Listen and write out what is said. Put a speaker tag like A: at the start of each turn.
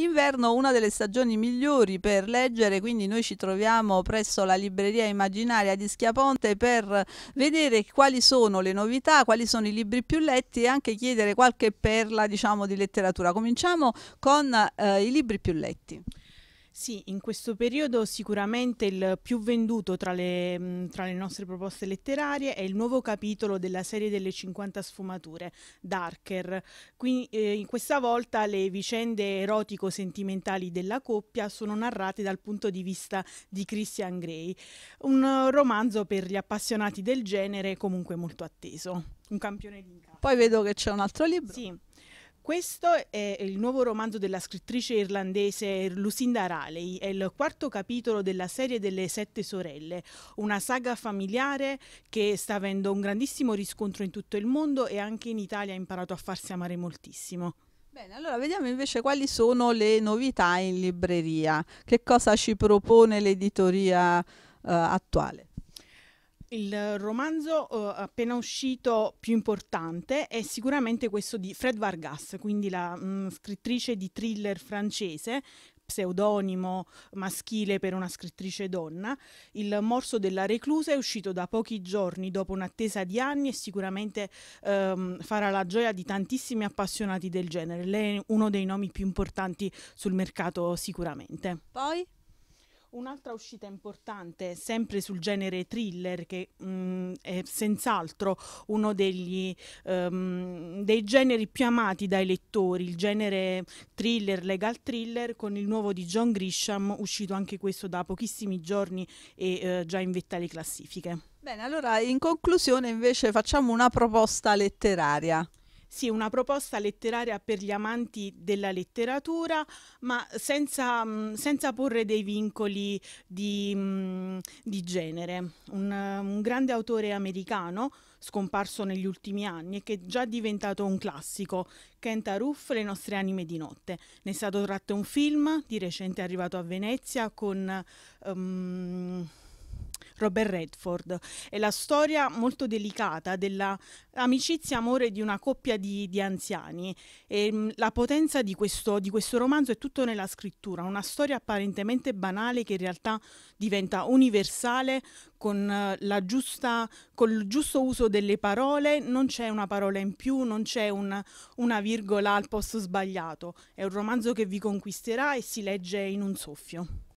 A: Inverno, una delle stagioni migliori per leggere, quindi noi ci troviamo presso la libreria immaginaria di Schiaponte per vedere quali sono le novità, quali sono i libri più letti e anche chiedere qualche perla diciamo, di letteratura. Cominciamo con eh, i libri più letti.
B: Sì, in questo periodo sicuramente il più venduto tra le, mm, tra le, nostre proposte letterarie è il nuovo capitolo della serie delle 50 sfumature, Darker. Quindi, eh, questa volta le vicende erotico-sentimentali della coppia sono narrate dal punto di vista di Christian Grey, un romanzo per gli appassionati del genere comunque molto atteso. Un campione di incarico. Poi vedo che c'è un altro libro. Sì. Questo è il nuovo romanzo della scrittrice irlandese Lucinda Raleigh, è il quarto capitolo della serie delle Sette Sorelle, una saga familiare che sta avendo un grandissimo riscontro in tutto il mondo e anche in Italia ha imparato a farsi amare moltissimo.
A: Bene, allora vediamo invece quali sono le novità in libreria, che cosa ci propone l'editoria eh, attuale.
B: Il romanzo eh, appena uscito più importante è sicuramente questo di Fred Vargas, quindi la mh, mm, scrittrice di thriller francese, pseudonimo maschile per una scrittrice donna. Il morso della reclusa è uscito da pochi giorni dopo un'attesa di anni e sicuramente ehm, farà la gioia di tantissimi appassionati del genere. Lei è uno dei nomi più importanti sul mercato sicuramente. Poi? Un'altra uscita importante, sempre sul genere thriller, che mh, mm, è senz'altro uno degli, um, dei generi più amati dai lettori, il genere thriller, legal thriller, con il nuovo di John Grisham, uscito anche questo da pochissimi giorni e uh, già in vetta alle classifiche. Bene,
A: allora in conclusione invece facciamo una proposta
B: letteraria. Sì, una proposta letteraria per gli amanti della letteratura, ma senza, mh, mm, senza porre dei vincoli di, mh, mm, di genere. Un, mm, un, grande autore americano, scomparso negli ultimi anni e che è già diventato un classico, Kenta Ruff, Le nostre anime di notte. Ne è stato tratto un film, di recente è arrivato a Venezia con... Um, Robert Redford. È la storia molto delicata dell'amicizia amore di una coppia di, di anziani. E, ehm, mh, la potenza di questo, di questo romanzo è tutto nella scrittura, una storia apparentemente banale che in realtà diventa universale con, eh, la giusta, con il giusto uso delle parole, non c'è una parola in più, non c'è un, una virgola al posto sbagliato. È un romanzo che vi conquisterà e si legge in un soffio.